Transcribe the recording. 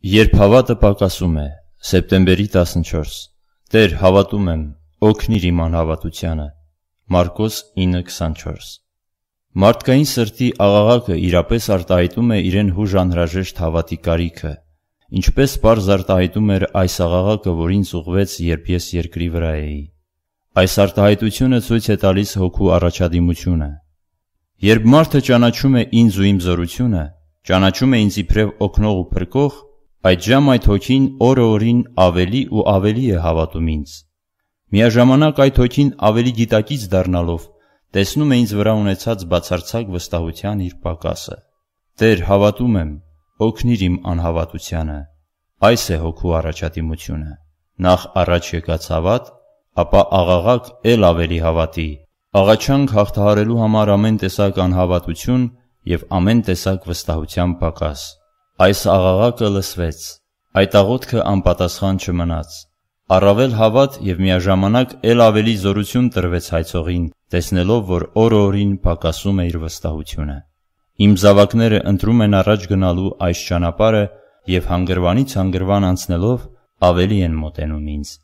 Երբ հավատը պակասում է, սեպտեմբերի 14, Տեր հավատում եմ, օգնիր իմ անհավատությանը, Մարկոս 9.24 Մարդկային սրտի աղաղակը իրապես արտահայտում է իրեն հուժ անհրաժեշտ հավատի կարիքը, ինչպես պարզ արտահայտում էր այս աղաղակը, որին ծուղվեց, երբ ես երկրի վրա էի։ Այս արտահայտությունը ցույց է տալիս հոգու առաջադիմությունը։ Երբ մարդը ճանաչում է ինձ ու իմ զորությունը, ճանաչում է ինձ իբրև օգնող ու փրկող, Այդ ժամ այդ հոգին օրը օրին ավելի ու ավելի է հավատում ինձ։ Միաժամանակ այդ հոգին ավելի գիտակից դառնալով տեսնում է ինձ վրա ունեցած բացարձակ վստահության իր պակասը։ Տեր, հավատում եմ, օգնիր իմ անհավատությանը։ Այս է հոգու առաջադիմությունը։ Նախ առաջ եկած հավատ, ապա աղաղակ ել ավելի հավատի։ Աղաչանք հաղթահարելու համար ամեն տեսակ անհավատություն եւ ամեն տեսակ վստահության պակաս։ Այս աղաղակը լսվեց։ Այդ աղոթքը անպատասխան չմնաց։ Առավել հավատ եւ միաժամանակ ել ավելի զորություն տրվեց հայցողին, տեսնելով, որ օր-օրին պակասում է իր վստահությունը։ Իմ զավակները ընտրում են առաջ գնալու այս ճանապարհը եւ հանգրվանից հանգրվան անցնելով ավելի են մոտենում ինձ։